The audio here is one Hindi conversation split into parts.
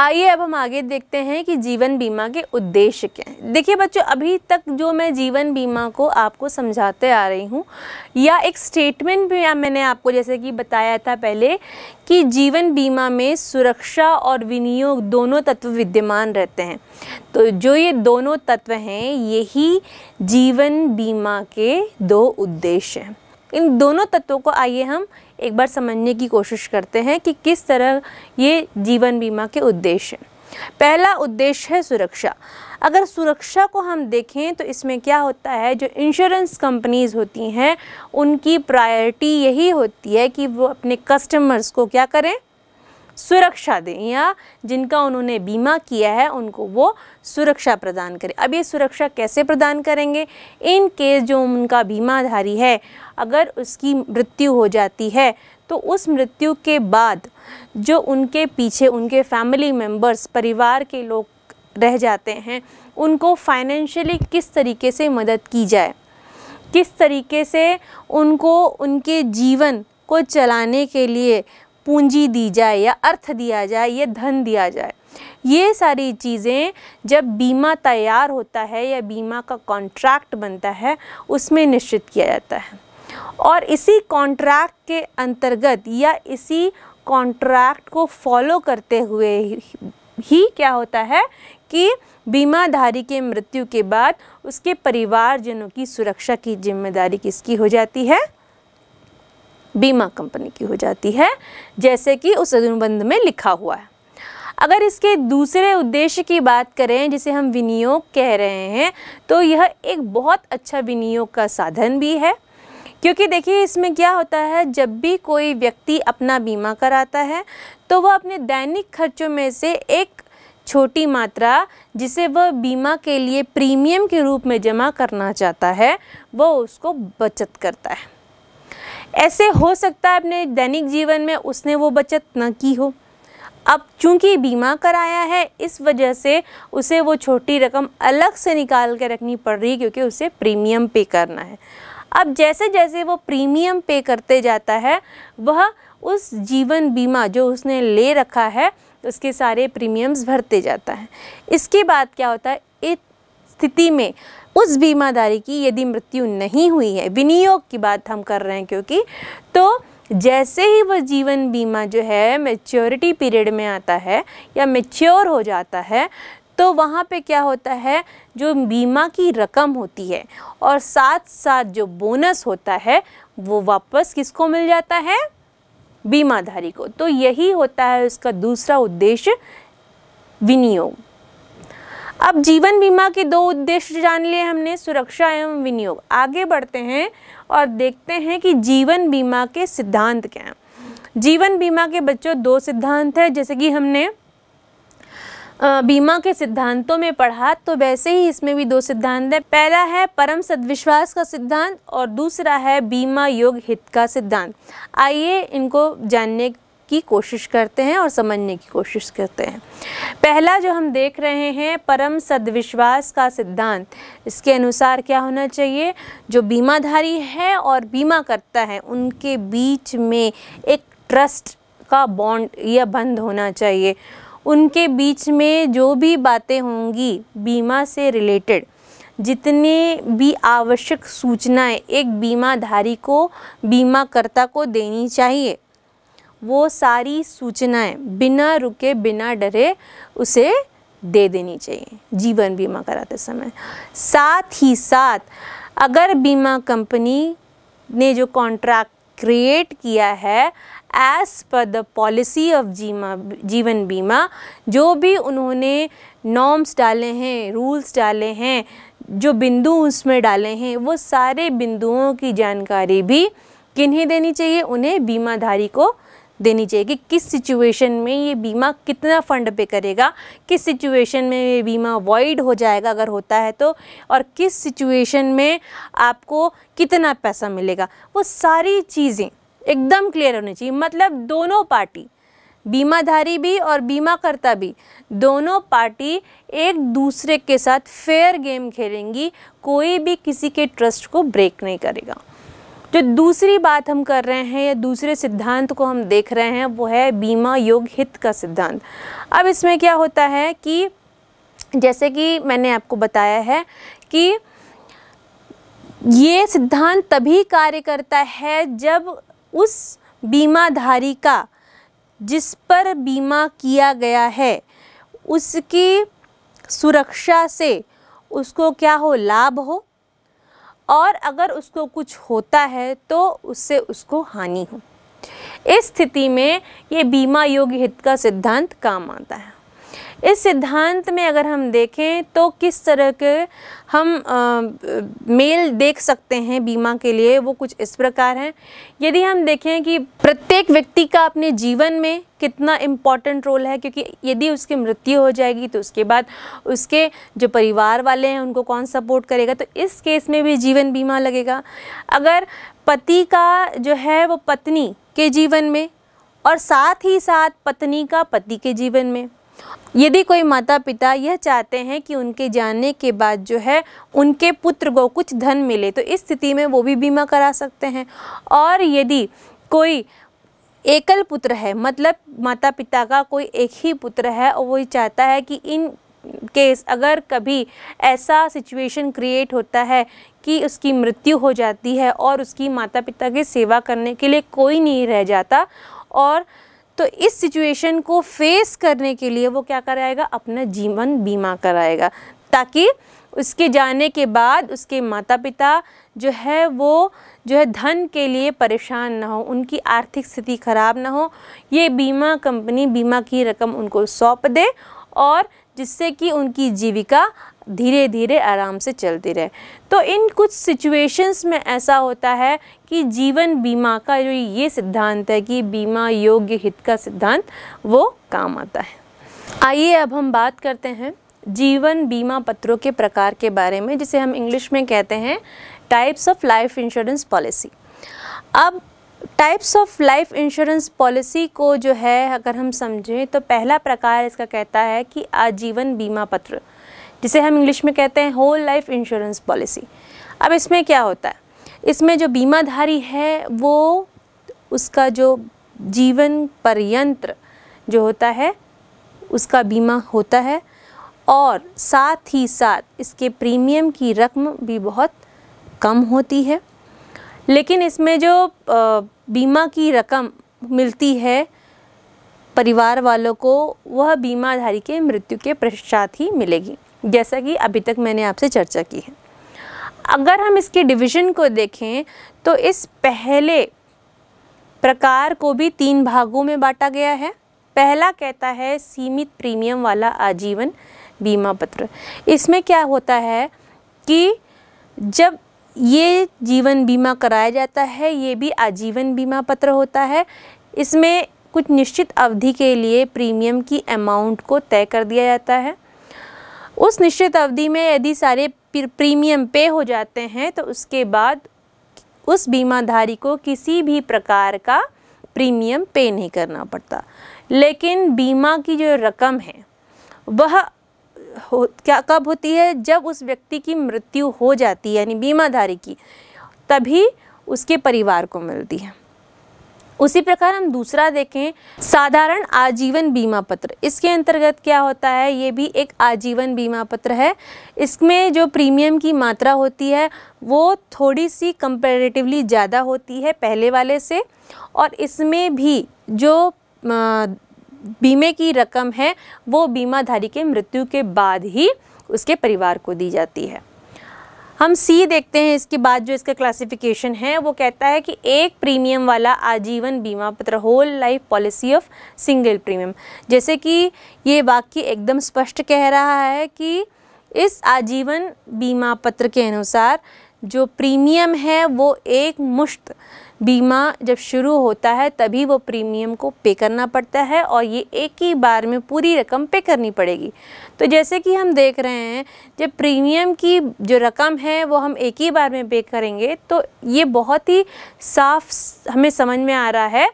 आइए अब हम आगे देखते हैं कि जीवन बीमा के उद्देश्य क्या हैं देखिए बच्चों अभी तक जो मैं जीवन बीमा को आपको समझाते आ रही हूँ या एक स्टेटमेंट भी मैंने आपको जैसे कि बताया था पहले कि जीवन बीमा में सुरक्षा और विनियोग दोनों तत्व विद्यमान रहते हैं तो जो ये दोनों तत्व हैं यही जीवन बीमा के दो उद्देश्य हैं इन दोनों तत्वों को आइए हम एक बार समझने की कोशिश करते हैं कि किस तरह ये जीवन बीमा के उद्देश्य हैं पहला उद्देश्य है सुरक्षा अगर सुरक्षा को हम देखें तो इसमें क्या होता है जो इंश्योरेंस कंपनीज़ होती हैं उनकी प्रायोरिटी यही होती है कि वो अपने कस्टमर्स को क्या करें सुरक्षा दें या जिनका उन्होंने बीमा किया है उनको वो सुरक्षा प्रदान करें अब ये सुरक्षा कैसे प्रदान करेंगे इन केस जो उनका बीमाधारी है अगर उसकी मृत्यु हो जाती है तो उस मृत्यु के बाद जो उनके पीछे उनके फैमिली मेम्बर्स परिवार के लोग रह जाते हैं उनको फाइनेंशियली किस तरीके से मदद की जाए किस तरीके से उनको उनके जीवन को चलाने के लिए पूंजी दी जाए या अर्थ दिया जाए या धन दिया जाए ये सारी चीज़ें जब बीमा तैयार होता है या बीमा का कॉन्ट्रैक्ट बनता है उसमें निश्चित किया जाता है और इसी कॉन्ट्रैक्ट के अंतर्गत या इसी कॉन्ट्रैक्ट को फॉलो करते हुए ही क्या होता है कि बीमाधारी के मृत्यु के बाद उसके परिवारजनों की सुरक्षा की जिम्मेदारी किसकी हो जाती है बीमा कंपनी की हो जाती है जैसे कि उस अनुबंध में लिखा हुआ है अगर इसके दूसरे उद्देश्य की बात करें जिसे हम विनियोग कह रहे हैं तो यह एक बहुत अच्छा विनियोग का साधन भी है क्योंकि देखिए इसमें क्या होता है जब भी कोई व्यक्ति अपना बीमा कराता है तो वह अपने दैनिक खर्चों में से एक छोटी मात्रा जिसे वह बीमा के लिए प्रीमियम के रूप में जमा करना चाहता है वह उसको बचत करता है ऐसे हो सकता है अपने दैनिक जीवन में उसने वो बचत न की हो अब चूंकि बीमा कराया है इस वजह से उसे वो छोटी रकम अलग से निकाल के रखनी पड़ रही क्योंकि उसे प्रीमियम पे करना है अब जैसे जैसे वो प्रीमियम पे करते जाता है वह उस जीवन बीमा जो उसने ले रखा है उसके सारे प्रीमियम्स भरते जाता है इसके बाद क्या होता है इस स्थिति में उस बीमादारी की यदि मृत्यु नहीं हुई है विनियोग की बात हम कर रहे हैं क्योंकि तो जैसे ही वह जीवन बीमा जो है मेच्योरिटी पीरियड में आता है या मेच्योर हो जाता है तो वहाँ पे क्या होता है जो बीमा की रकम होती है और साथ साथ जो बोनस होता है वो वापस किसको मिल जाता है बीमाधारी को तो यही होता है उसका दूसरा उद्देश्य विनियोग अब जीवन बीमा के दो उद्देश्य जान लिए हमने सुरक्षा एवं विनियोग आगे बढ़ते हैं और देखते हैं कि जीवन बीमा के सिद्धांत क्या हैं जीवन बीमा के बच्चों दो सिद्धांत है जैसे कि हमने बीमा के सिद्धांतों में पढ़ा तो वैसे ही इसमें भी दो सिद्धांत हैं पहला है परम सदविश्वास का सिद्धांत और दूसरा है बीमा योग हित का सिद्धांत आइए इनको जानने की कोशिश करते हैं और समझने की कोशिश करते हैं पहला जो हम देख रहे हैं परम सदविश्वास का सिद्धांत इसके अनुसार क्या होना चाहिए जो बीमाधारी है और बीमा करता है उनके बीच में एक ट्रस्ट का बॉन्ड या बंध होना चाहिए उनके बीच में जो भी बातें होंगी बीमा से रिलेटेड जितने भी आवश्यक सूचनाएं एक बीमाधारी को बीमाकर्ता को देनी चाहिए वो सारी सूचनाएं बिना रुके बिना डरे उसे दे देनी चाहिए जीवन बीमा कराते समय साथ ही साथ अगर बीमा कंपनी ने जो कॉन्ट्रैक्ट क्रिएट किया है as per the policy of जीमा जीवन बीमा जो भी उन्होंने नॉर्म्स डाले हैं रूल्स डाले हैं जो बिंदु उसमें डाले हैं वो सारे बिंदुओं की जानकारी भी किन्हें देनी चाहिए उन्हें बीमाधारी को देनी चाहिए कि किस सिचुएशन में ये बीमा कितना फ़ंड पे करेगा किस सिचुएशन में ये बीमा वॉइड हो जाएगा अगर होता है तो और किस सिचुएशन में आपको कितना पैसा मिलेगा वो सारी चीज़ें एकदम क्लियर होनी चाहिए मतलब दोनों पार्टी बीमाधारी भी और बीमा करता भी दोनों पार्टी एक दूसरे के साथ फेयर गेम खेलेंगी कोई भी किसी के ट्रस्ट को ब्रेक नहीं करेगा जो दूसरी बात हम कर रहे हैं या दूसरे सिद्धांत को हम देख रहे हैं वो है बीमा योग हित का सिद्धांत अब इसमें क्या होता है कि जैसे कि मैंने आपको बताया है कि ये सिद्धांत तभी कार्य करता है जब उस बीमाधारी का जिस पर बीमा किया गया है उसकी सुरक्षा से उसको क्या हो लाभ हो और अगर उसको कुछ होता है तो उससे उसको हानि हो इस स्थिति में ये बीमा योग्य हित का सिद्धांत काम आता है इस सिद्धांत में अगर हम देखें तो किस तरह के हम आ, मेल देख सकते हैं बीमा के लिए वो कुछ इस प्रकार हैं यदि हम देखें कि प्रत्येक व्यक्ति का अपने जीवन में कितना इम्पॉर्टेंट रोल है क्योंकि यदि उसकी मृत्यु हो जाएगी तो उसके बाद उसके जो परिवार वाले हैं उनको कौन सपोर्ट करेगा तो इस केस में भी जीवन बीमा लगेगा अगर पति का जो है वो पत्नी के जीवन में और साथ ही साथ पत्नी का पति के जीवन में यदि कोई माता पिता यह चाहते हैं कि उनके जाने के बाद जो है उनके पुत्र को कुछ धन मिले तो इस स्थिति में वो भी बीमा करा सकते हैं और यदि कोई एकल पुत्र है मतलब माता पिता का कोई एक ही पुत्र है और वो चाहता है कि इन केस अगर कभी ऐसा सिचुएशन क्रिएट होता है कि उसकी मृत्यु हो जाती है और उसकी माता पिता की सेवा करने के लिए कोई नहीं रह जाता और तो इस सिचुएशन को फेस करने के लिए वो क्या कराएगा अपना जीवन बीमा कराएगा ताकि उसके जाने के बाद उसके माता पिता जो है वो जो है धन के लिए परेशान ना हो उनकी आर्थिक स्थिति ख़राब ना हो ये बीमा कंपनी बीमा की रकम उनको सौंप दे और जिससे कि उनकी जीविका धीरे धीरे आराम से चलती रहे तो इन कुछ सिचुएशंस में ऐसा होता है कि जीवन बीमा का जो ये सिद्धांत है कि बीमा योग्य हित का सिद्धांत वो काम आता है आइए अब हम बात करते हैं जीवन बीमा पत्रों के प्रकार के बारे में जिसे हम इंग्लिश में कहते हैं types of life insurance policy अब types of life insurance policy को जो है अगर हम समझें तो पहला प्रकार इसका कहता है कि आजीवन बीमा पत्र जिसे हम इंग्लिश में कहते हैं होल लाइफ इंश्योरेंस पॉलिसी अब इसमें क्या होता है इसमें जो बीमाधारी है वो उसका जो जीवन पर्यंत्र जो होता है उसका बीमा होता है और साथ ही साथ इसके प्रीमियम की रकम भी बहुत कम होती है लेकिन इसमें जो बीमा की रकम मिलती है परिवार वालों को वह बीमाधारी के मृत्यु के पश्चात ही मिलेगी जैसा कि अभी तक मैंने आपसे चर्चा की है अगर हम इसके डिवीजन को देखें तो इस पहले प्रकार को भी तीन भागों में बांटा गया है पहला कहता है सीमित प्रीमियम वाला आजीवन बीमा पत्र इसमें क्या होता है कि जब ये जीवन बीमा कराया जाता है ये भी आजीवन बीमा पत्र होता है इसमें कुछ निश्चित अवधि के लिए प्रीमियम की अमाउंट को तय कर दिया जाता है उस निश्चित अवधि में यदि सारे प्रीमियम पे हो जाते हैं तो उसके बाद उस बीमाधारी को किसी भी प्रकार का प्रीमियम पे नहीं करना पड़ता लेकिन बीमा की जो रकम है वह हो क्या कब होती है जब उस व्यक्ति की मृत्यु हो जाती है यानी बीमाधारी की तभी उसके परिवार को मिलती है उसी प्रकार हम दूसरा देखें साधारण आजीवन बीमा पत्र इसके अंतर्गत क्या होता है ये भी एक आजीवन बीमा पत्र है इसमें जो प्रीमियम की मात्रा होती है वो थोड़ी सी कंपेरेटिवली ज़्यादा होती है पहले वाले से और इसमें भी जो बीमे की रकम है वो बीमाधारी के मृत्यु के बाद ही उसके परिवार को दी जाती है हम सी देखते हैं इसके बाद जो इसका क्लासिफिकेशन है वो कहता है कि एक प्रीमियम वाला आजीवन बीमा पत्र whole life policy of single premium जैसे कि ये वाक्य एकदम स्पष्ट कह रहा है कि इस आजीवन बीमा पत्र के अनुसार जो प्रीमियम है वो एक मुश्त बीमा जब शुरू होता है तभी वो प्रीमियम को पे करना पड़ता है और ये एक ही बार में पूरी रकम पे करनी पड़ेगी तो जैसे कि हम देख रहे हैं जब प्रीमियम की जो रकम है वो हम एक ही बार में पे करेंगे तो ये बहुत ही साफ हमें समझ में आ रहा है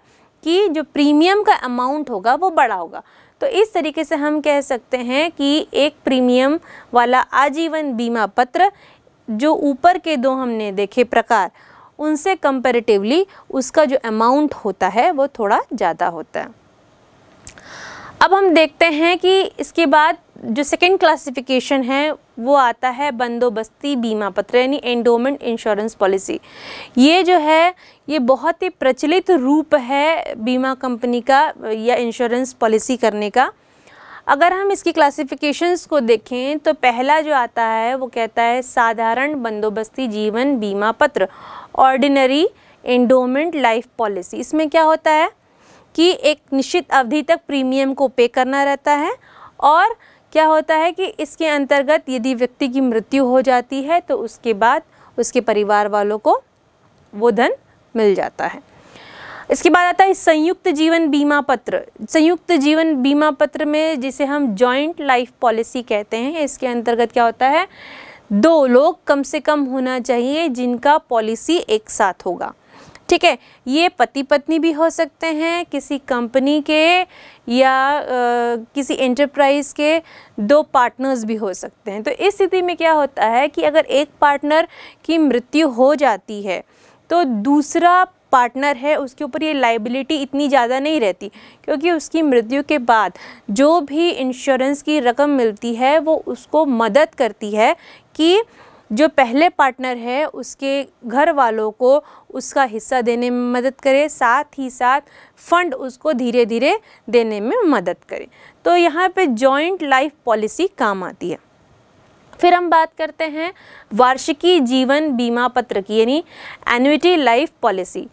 कि जो प्रीमियम का अमाउंट होगा वो बड़ा होगा तो इस तरीके से हम कह सकते हैं कि एक प्रीमियम वाला आजीवन बीमा पत्र जो ऊपर के दो हमने देखे प्रकार उनसे कंपेरेटिवली उसका जो अमाउंट होता है वो थोड़ा ज़्यादा होता है अब हम देखते हैं कि इसके बाद जो सेकेंड क्लासिफिकेशन है वो आता है बंदोबस्ती बीमा पत्र यानी एंडोमेंट इंश्योरेंस पॉलिसी ये जो है ये बहुत ही प्रचलित रूप है बीमा कंपनी का या इंश्योरेंस पॉलिसी करने का अगर हम इसकी क्लासिफिकेशंस को देखें तो पहला जो आता है वो कहता है साधारण बंदोबस्ती जीवन बीमा पत्र ऑर्डिनरी इंडोमेंट लाइफ पॉलिसी इसमें क्या होता है कि एक निश्चित अवधि तक प्रीमियम को पे करना रहता है और क्या होता है कि इसके अंतर्गत यदि व्यक्ति की मृत्यु हो जाती है तो उसके बाद उसके परिवार वालों को वो धन मिल जाता है इसके बाद आता है संयुक्त जीवन बीमा पत्र संयुक्त जीवन बीमा पत्र में जिसे हम जॉइंट लाइफ पॉलिसी कहते हैं इसके अंतर्गत क्या होता है दो लोग कम से कम होना चाहिए जिनका पॉलिसी एक साथ होगा ठीक है ये पति पत्नी भी हो सकते हैं किसी कंपनी के या आ, किसी एंटरप्राइज के दो पार्टनर्स भी हो सकते हैं तो इस स्थिति में क्या होता है कि अगर एक पार्टनर की मृत्यु हो जाती है तो दूसरा पार्टनर है उसके ऊपर ये लाइबिलिटी इतनी ज़्यादा नहीं रहती क्योंकि उसकी मृत्यु के बाद जो भी इंश्योरेंस की रकम मिलती है वो उसको मदद करती है कि जो पहले पार्टनर है उसके घर वालों को उसका हिस्सा देने में मदद करे साथ ही साथ फंड उसको धीरे धीरे देने में मदद करे तो यहाँ पे जॉइंट लाइफ पॉलिसी काम आती है फिर हम बात करते हैं वार्षिकी जीवन बीमा पत्र की यानी एनुटी लाइफ पॉलिसी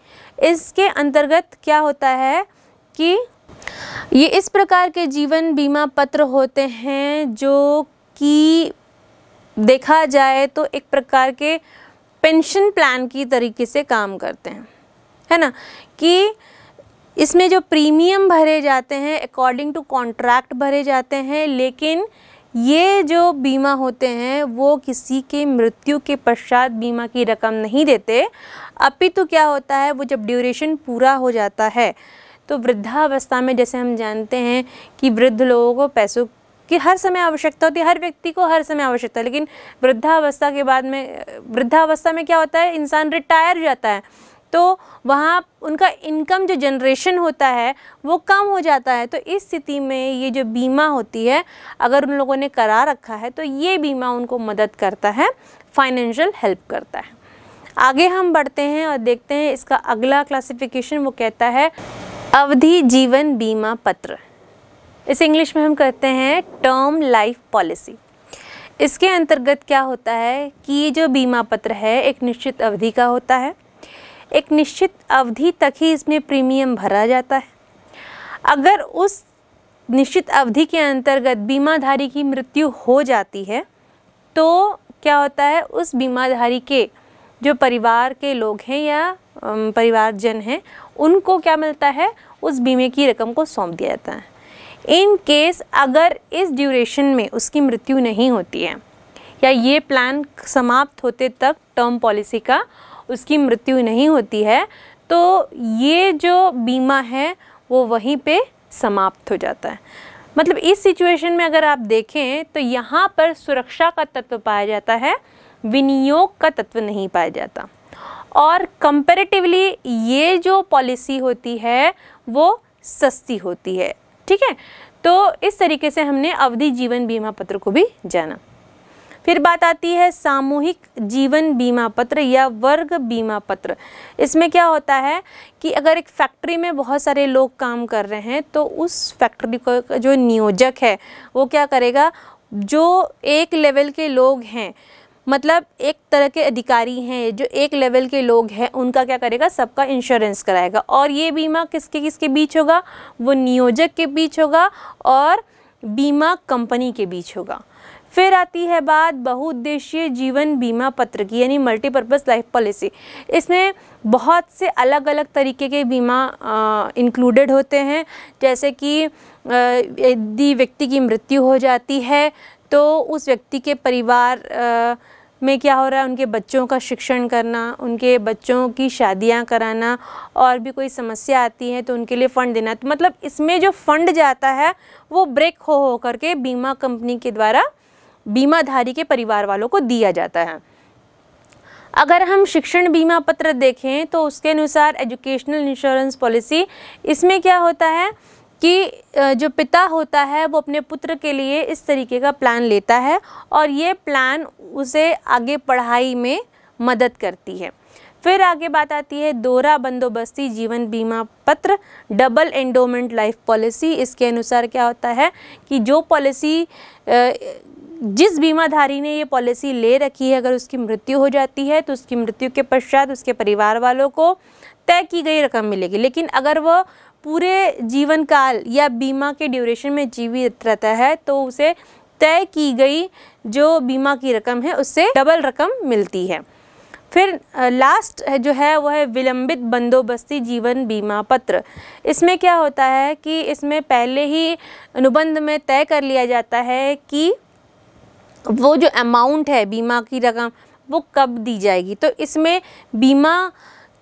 इसके अंतर्गत क्या होता है कि ये इस प्रकार के जीवन बीमा पत्र होते हैं जो कि देखा जाए तो एक प्रकार के पेंशन प्लान की तरीके से काम करते हैं है ना कि इसमें जो प्रीमियम भरे जाते हैं अकॉर्डिंग टू कॉन्ट्रैक्ट भरे जाते हैं लेकिन ये जो बीमा होते हैं वो किसी के मृत्यु के पश्चात बीमा की रकम नहीं देते अपितु तो क्या होता है वो जब ड्यूरेशन पूरा हो जाता है तो वृद्धावस्था में जैसे हम जानते हैं कि वृद्ध लोगों को पैसों कि हर समय आवश्यकता होती है हर व्यक्ति को हर समय आवश्यकता लेकिन वृद्धावस्था के बाद में वृद्धावस्था में क्या होता है इंसान रिटायर जाता है तो वहाँ उनका इनकम जो जनरेशन होता है वो कम हो जाता है तो इस स्थिति में ये जो बीमा होती है अगर उन लोगों ने करा रखा है तो ये बीमा उनको मदद करता है फाइनेंशियल हेल्प करता है आगे हम बढ़ते हैं और देखते हैं इसका अगला क्लासिफिकेशन वो कहता है अवधि जीवन बीमा पत्र इस इंग्लिश में हम कहते हैं टर्म लाइफ पॉलिसी इसके अंतर्गत क्या होता है कि ये जो बीमा पत्र है एक निश्चित अवधि का होता है एक निश्चित अवधि तक ही इसमें प्रीमियम भरा जाता है अगर उस निश्चित अवधि के अंतर्गत बीमाधारी की मृत्यु हो जाती है तो क्या होता है उस बीमाधारी के जो परिवार के लोग हैं या परिवारजन हैं उनको क्या मिलता है उस बीमे की रकम को सौंप दिया जाता है इन केस अगर इस ड्यूरेशन में उसकी मृत्यु नहीं होती है या ये प्लान समाप्त होते तक टर्म पॉलिसी का उसकी मृत्यु नहीं होती है तो ये जो बीमा है वो वहीं पे समाप्त हो जाता है मतलब इस सिचुएशन में अगर आप देखें तो यहाँ पर सुरक्षा का तत्व पाया जाता है विनियोग का तत्व नहीं पाया जाता और कंपेरेटिवली ये जो पॉलिसी होती है वो सस्ती होती है ठीक है तो इस तरीके से हमने अवधि जीवन बीमा पत्र को भी जाना फिर बात आती है सामूहिक जीवन बीमा पत्र या वर्ग बीमा पत्र इसमें क्या होता है कि अगर एक फैक्ट्री में बहुत सारे लोग काम कर रहे हैं तो उस फैक्ट्री को जो नियोजक है वो क्या करेगा जो एक लेवल के लोग हैं मतलब एक तरह के अधिकारी हैं जो एक लेवल के लोग हैं उनका क्या करेगा सबका इंश्योरेंस कराएगा और ये बीमा किसके किसके बीच होगा वो नियोजक के बीच होगा और बीमा कंपनी के बीच होगा फिर आती है बात बहुउद्देशीय जीवन बीमा पत्र की यानी मल्टीपर्पज़ लाइफ पॉलिसी इसमें बहुत से अलग अलग तरीके के बीमा इंक्लूडेड होते हैं जैसे कि यदि व्यक्ति की मृत्यु हो जाती है तो उस व्यक्ति के परिवार आ, में क्या हो रहा है उनके बच्चों का शिक्षण करना उनके बच्चों की शादियां कराना और भी कोई समस्या आती है तो उनके लिए फ़ंड देना तो मतलब इसमें जो फ़ंड जाता है वो ब्रेक हो हो करके बीमा कंपनी के द्वारा बीमाधारी के परिवार वालों को दिया जाता है अगर हम शिक्षण बीमा पत्र देखें तो उसके अनुसार एजुकेशनल इंश्योरेंस पॉलिसी इसमें क्या होता है कि जो पिता होता है वो अपने पुत्र के लिए इस तरीके का प्लान लेता है और ये प्लान उसे आगे पढ़ाई में मदद करती है फिर आगे बात आती है दोहरा बंदोबस्ती जीवन बीमा पत्र डबल एंडोमेंट लाइफ पॉलिसी इसके अनुसार क्या होता है कि जो पॉलिसी जिस बीमाधारी ने ये पॉलिसी ले रखी है अगर उसकी मृत्यु हो जाती है तो उसकी मृत्यु के पश्चात उसके परिवार वालों को तय की गई रकम मिलेगी लेकिन अगर वह पूरे जीवन काल या बीमा के ड्यूरेशन में जीवित रहता है तो उसे तय की गई जो बीमा की रकम है उससे डबल रकम मिलती है फिर लास्ट जो है वो है विलंबित बंदोबस्ती जीवन बीमा पत्र इसमें क्या होता है कि इसमें पहले ही अनुबंध में तय कर लिया जाता है कि वो जो अमाउंट है बीमा की रकम वो कब दी जाएगी तो इसमें बीमा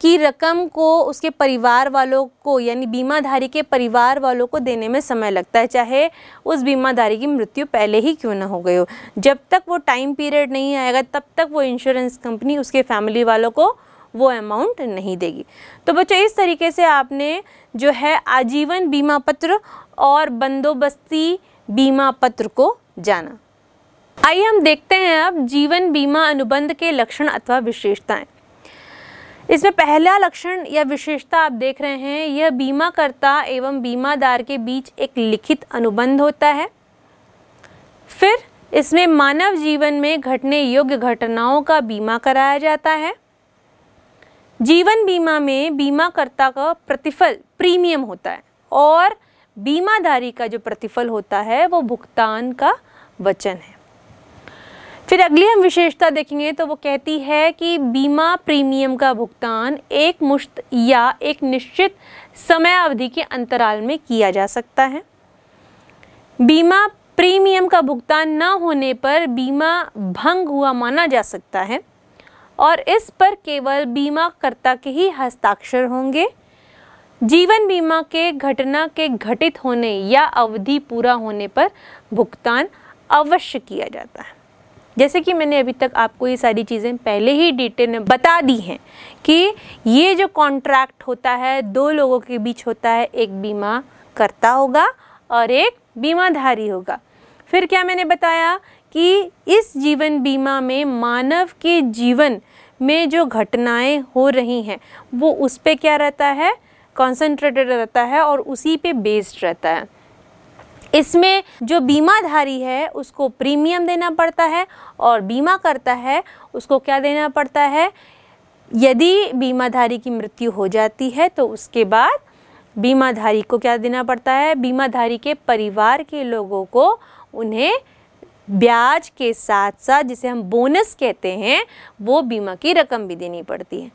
की रकम को उसके परिवार वालों को यानी बीमाधारी के परिवार वालों को देने में समय लगता है चाहे उस बीमाधारी की मृत्यु पहले ही क्यों ना हो गई हो जब तक वो टाइम पीरियड नहीं आएगा तब तक वो इंश्योरेंस कंपनी उसके फैमिली वालों को वो अमाउंट नहीं देगी तो बच्चों इस तरीके से आपने जो है आजीवन बीमा पत्र और बंदोबस्ती बीमा पत्र को जाना आइए हम देखते हैं अब जीवन बीमा अनुबंध के लक्षण अथवा विशेषताएं इसमें पहला लक्षण या विशेषता आप देख रहे हैं यह बीमाकर्ता एवं बीमादार के बीच एक लिखित अनुबंध होता है फिर इसमें मानव जीवन में घटने योग्य घटनाओं का बीमा कराया जाता है जीवन बीमा में बीमाकर्ता का प्रतिफल प्रीमियम होता है और बीमाधारी का जो प्रतिफल होता है वो भुगतान का वचन है फिर अगली हम विशेषता देखेंगे तो वो कहती है कि बीमा प्रीमियम का भुगतान एक मुश्त या एक निश्चित समय अवधि के अंतराल में किया जा सकता है बीमा प्रीमियम का भुगतान न होने पर बीमा भंग हुआ माना जा सकता है और इस पर केवल बीमाकर्ता के ही हस्ताक्षर होंगे जीवन बीमा के घटना के घटित होने या अवधि पूरा होने पर भुगतान अवश्य किया जाता है जैसे कि मैंने अभी तक आपको ये सारी चीज़ें पहले ही डिटेल में बता दी हैं कि ये जो कॉन्ट्रैक्ट होता है दो लोगों के बीच होता है एक बीमा करता होगा और एक बीमाधारी होगा फिर क्या मैंने बताया कि इस जीवन बीमा में मानव के जीवन में जो घटनाएं हो रही हैं वो उस पर क्या रहता है कॉन्सेंट्रेटेड रहता है और उसी पे बेस्ड रहता है इसमें जो बीमाधारी है उसको प्रीमियम देना पड़ता है और बीमा करता है उसको क्या देना पड़ता है यदि बीमाधारी की मृत्यु हो जाती है तो उसके बाद बीमाधारी को क्या देना पड़ता है बीमाधारी के परिवार के लोगों को उन्हें ब्याज के साथ साथ जिसे हम बोनस कहते हैं वो बीमा की रकम भी देनी पड़ती है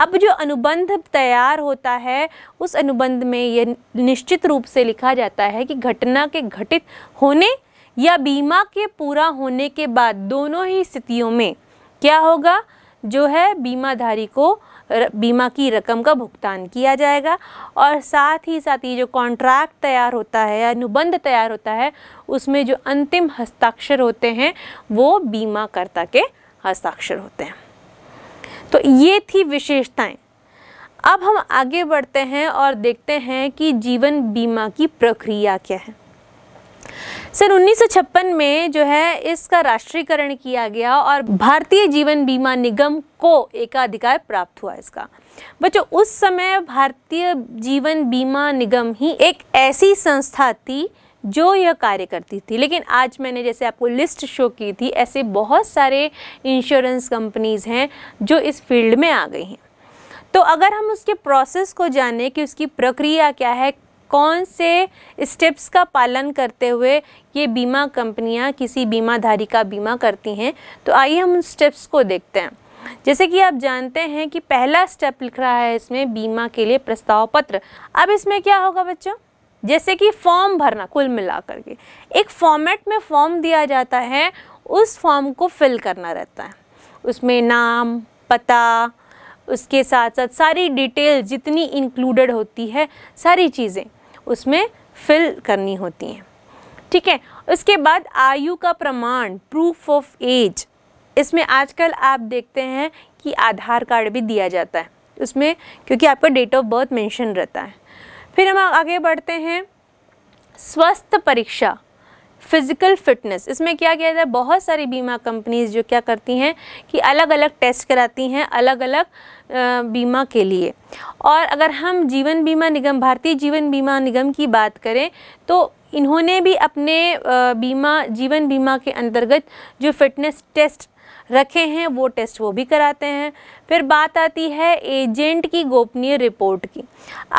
अब जो अनुबंध तैयार होता है उस अनुबंध में ये निश्चित रूप से लिखा जाता है कि घटना के घटित होने या बीमा के पूरा होने के बाद दोनों ही स्थितियों में क्या होगा जो है बीमाधारी को बीमा की रकम का भुगतान किया जाएगा और साथ ही साथ ये जो कॉन्ट्रैक्ट तैयार होता है या अनुबंध तैयार होता है उसमें जो अंतिम हस्ताक्षर होते हैं वो बीमाकर्ता के हस्ताक्षर होते हैं तो ये थी विशेषताएं अब हम आगे बढ़ते हैं और देखते हैं कि जीवन बीमा की प्रक्रिया क्या है सर 1956 में जो है इसका राष्ट्रीयकरण किया गया और भारतीय जीवन बीमा निगम को एकाधिकार प्राप्त हुआ इसका बच्चों उस समय भारतीय जीवन बीमा निगम ही एक ऐसी संस्था थी जो यह कार्य करती थी लेकिन आज मैंने जैसे आपको लिस्ट शो की थी ऐसे बहुत सारे इंश्योरेंस कंपनीज़ हैं जो इस फील्ड में आ गई हैं तो अगर हम उसके प्रोसेस को जाने कि उसकी प्रक्रिया क्या है कौन से स्टेप्स का पालन करते हुए ये बीमा कंपनियां किसी बीमाधारी का बीमा करती हैं तो आइए हम उन स्टेप्स को देखते हैं जैसे कि आप जानते हैं कि पहला स्टेप लिख रहा है इसमें बीमा के लिए प्रस्ताव पत्र अब इसमें क्या होगा बच्चों जैसे कि फॉर्म भरना कुल मिला के एक फॉर्मेट में फॉर्म दिया जाता है उस फॉर्म को फिल करना रहता है उसमें नाम पता उसके साथ साथ सारी डिटेल जितनी इंक्लूडेड होती है सारी चीज़ें उसमें फिल करनी होती हैं ठीक है उसके बाद आयु का प्रमाण प्रूफ ऑफ एज इसमें आजकल आप देखते हैं कि आधार कार्ड भी दिया जाता है उसमें क्योंकि आपका डेट ऑफ बर्थ मेंशन रहता है फिर हम आगे बढ़ते हैं स्वस्थ परीक्षा फिज़िकल फिटनेस इसमें क्या किया जाता है बहुत सारी बीमा कंपनीज़ जो क्या करती हैं कि अलग अलग टेस्ट कराती हैं अलग अलग बीमा के लिए और अगर हम जीवन बीमा निगम भारतीय जीवन बीमा निगम की बात करें तो इन्होंने भी अपने बीमा जीवन बीमा के अंतर्गत जो फिटनेस टेस्ट रखे हैं वो टेस्ट वो भी कराते हैं फिर बात आती है एजेंट की गोपनीय रिपोर्ट की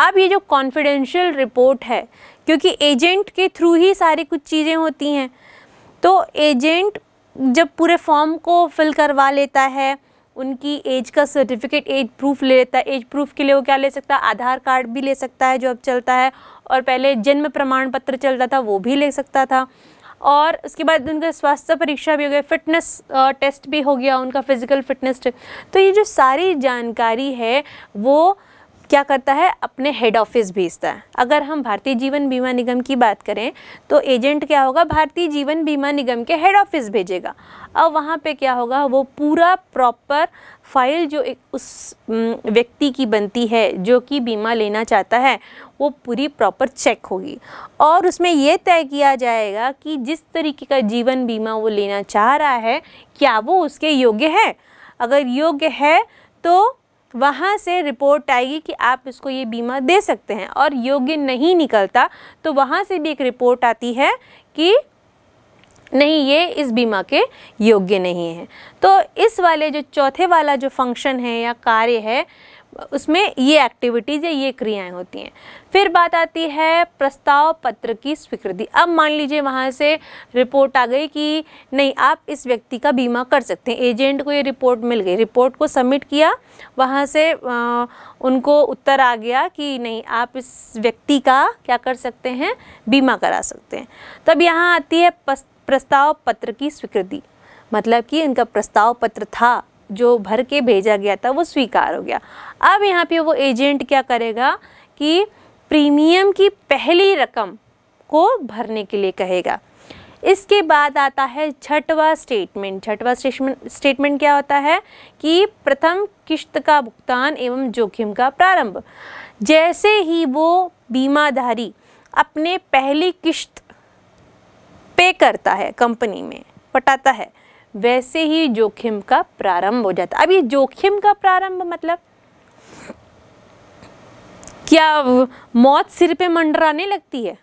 अब ये जो कॉन्फिडेंशियल रिपोर्ट है क्योंकि एजेंट के थ्रू ही सारी कुछ चीज़ें होती हैं तो एजेंट जब पूरे फॉर्म को फिल करवा लेता है उनकी एज का सर्टिफिकेट एज प्रूफ ले लेता है एज प्रूफ के लिए वो क्या ले सकता है आधार कार्ड भी ले सकता है जो अब चलता है और पहले जन्म प्रमाण पत्र चलता था वो भी ले सकता था और उसके बाद उनका स्वास्थ्य परीक्षा भी हो गया फिटनेस टेस्ट भी हो गया उनका फिज़िकल फिटनेस तो ये जो सारी जानकारी है वो क्या करता है अपने हेड ऑफिस भेजता है अगर हम भारतीय जीवन बीमा निगम की बात करें तो एजेंट क्या होगा भारतीय जीवन बीमा निगम के हेड ऑफिस भेजेगा अब वहाँ पे क्या होगा वो पूरा प्रॉपर फाइल जो एक उस व्यक्ति की बनती है जो कि बीमा लेना चाहता है वो पूरी प्रॉपर चेक होगी और उसमें यह तय किया जाएगा कि जिस तरीके का जीवन बीमा वो लेना चाह रहा है क्या वो उसके योग्य है अगर योग्य है तो वहाँ से रिपोर्ट आएगी कि आप इसको ये बीमा दे सकते हैं और योग्य नहीं निकलता तो वहाँ से भी एक रिपोर्ट आती है कि नहीं ये इस बीमा के योग्य नहीं है तो इस वाले जो चौथे वाला जो फंक्शन है या कार्य है उसमें ये एक्टिविटीज़ या ये क्रियाएं होती हैं फिर बात आती है प्रस्ताव पत्र की स्वीकृति अब मान लीजिए वहाँ से रिपोर्ट आ गई कि नहीं आप इस व्यक्ति का बीमा कर सकते हैं एजेंट को ये रिपोर्ट मिल गई रिपोर्ट को सबमिट किया वहाँ से आ, उनको उत्तर आ गया कि नहीं आप इस व्यक्ति का क्या कर सकते हैं बीमा करा सकते हैं तब यहाँ आती है प्रस्ताव पत्र की स्वीकृति मतलब कि इनका प्रस्ताव पत्र था जो भर के भेजा गया था वो स्वीकार हो गया अब यहाँ पे वो एजेंट क्या करेगा कि प्रीमियम की पहली रकम को भरने के लिए कहेगा इसके बाद आता है छठवा स्टेटमेंट छठवा स्टेटमेंट क्या होता है कि प्रथम किश्त का भुगतान एवं जोखिम का प्रारंभ जैसे ही वो बीमाधारी अपने पहली किश्त पे करता है कंपनी में पटाता है वैसे ही जोखिम का प्रारंभ हो जाता अब ये जोखिम का प्रारंभ मतलब क्या मौत सिर पे मंडराने लगती है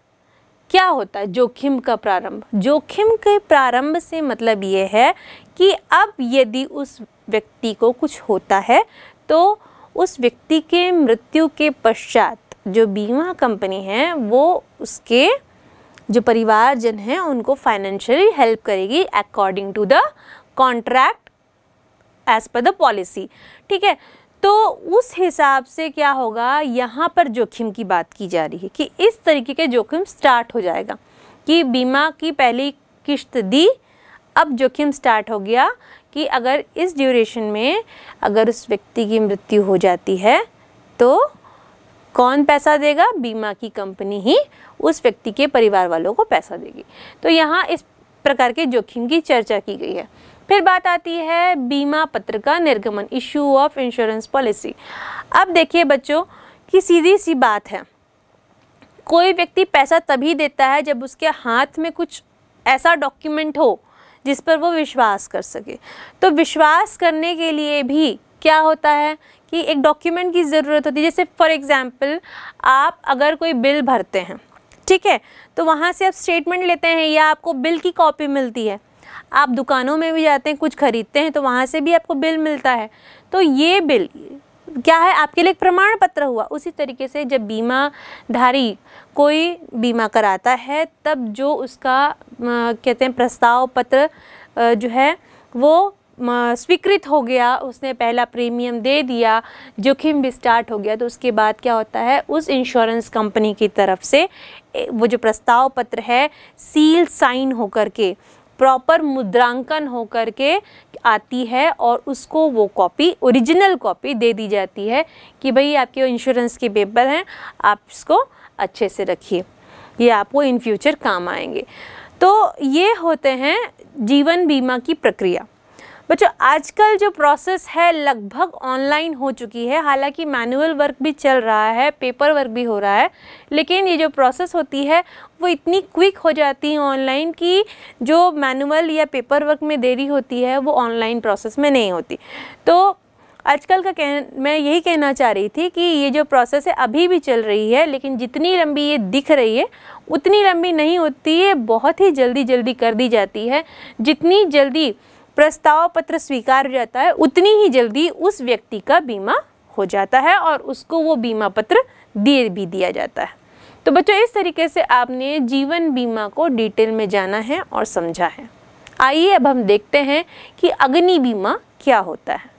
क्या होता है जोखिम का प्रारंभ जोखिम के प्रारंभ से मतलब ये है कि अब यदि उस व्यक्ति को कुछ होता है तो उस व्यक्ति के मृत्यु के पश्चात जो बीमा कंपनी है वो उसके जो परिवार जन हैं उनको फाइनेंशियली हेल्प करेगी according to the contract as per the policy ठीक है तो उस हिसाब से क्या होगा यहाँ पर जोखिम की बात की जा रही है कि इस तरीके के जोखिम स्टार्ट हो जाएगा कि बीमा की पहली किश्त दी अब जोखिम स्टार्ट हो गया कि अगर इस ड्यूरेशन में अगर उस व्यक्ति की मृत्यु हो जाती है तो कौन पैसा देगा बीमा की कंपनी ही उस व्यक्ति के परिवार वालों को पैसा देगी तो यहाँ इस प्रकार के जोखिम की चर्चा की गई है फिर बात आती है बीमा पत्र का निर्गमन इशू ऑफ इंश्योरेंस पॉलिसी अब देखिए बच्चों की सीधी सी बात है कोई व्यक्ति पैसा तभी देता है जब उसके हाथ में कुछ ऐसा डॉक्यूमेंट हो जिस पर वो विश्वास कर सके तो विश्वास करने के लिए भी क्या होता है कि एक डॉक्यूमेंट की ज़रूरत होती है जैसे फॉर एग्ज़ाम्पल आप अगर कोई बिल भरते हैं ठीक है तो वहाँ से आप स्टेटमेंट लेते हैं या आपको बिल की कॉपी मिलती है आप दुकानों में भी जाते हैं कुछ खरीदते हैं तो वहाँ से भी आपको बिल मिलता है तो ये बिल क्या है आपके लिए एक प्रमाण पत्र हुआ उसी तरीके से जब बीमाधारी कोई बीमा कराता है तब जो उसका आ, कहते हैं प्रस्ताव पत्र आ, जो है वो स्वीकृत हो गया उसने पहला प्रीमियम दे दिया जोखिम भी स्टार्ट हो गया तो उसके बाद क्या होता है उस इंश्योरेंस कंपनी की तरफ से वो जो प्रस्ताव पत्र है सील साइन होकर के प्रॉपर मुद्रांकन होकर के आती है और उसको वो कॉपी ओरिजिनल कॉपी दे दी जाती है कि भाई आपके इंश्योरेंस के पेपर हैं आप इसको अच्छे से रखिए ये आपको इन फ्यूचर काम आएंगे तो ये होते हैं जीवन बीमा की प्रक्रिया बच्चों आजकल जो प्रोसेस है लगभग ऑनलाइन हो चुकी है हालांकि मैनुअल वर्क भी चल रहा है पेपर वर्क भी हो रहा है लेकिन ये जो प्रोसेस होती है वो इतनी क्विक हो जाती है ऑनलाइन कि जो मैनुअल या पेपर वर्क में देरी होती है वो ऑनलाइन प्रोसेस में नहीं होती तो आजकल का कह मैं यही कहना चाह रही थी कि ये जो प्रोसेस है अभी भी चल रही है लेकिन जितनी लंबी ये दिख रही है उतनी लंबी नहीं होती है बहुत ही जल्दी जल्दी कर दी जाती है जितनी जल्दी प्रस्ताव पत्र स्वीकार जाता है उतनी ही जल्दी उस व्यक्ति का बीमा हो जाता है और उसको वो बीमा पत्र दे भी दिया जाता है तो बच्चों इस तरीके से आपने जीवन बीमा को डिटेल में जाना है और समझा है आइए अब हम देखते हैं कि अग्नि बीमा क्या होता है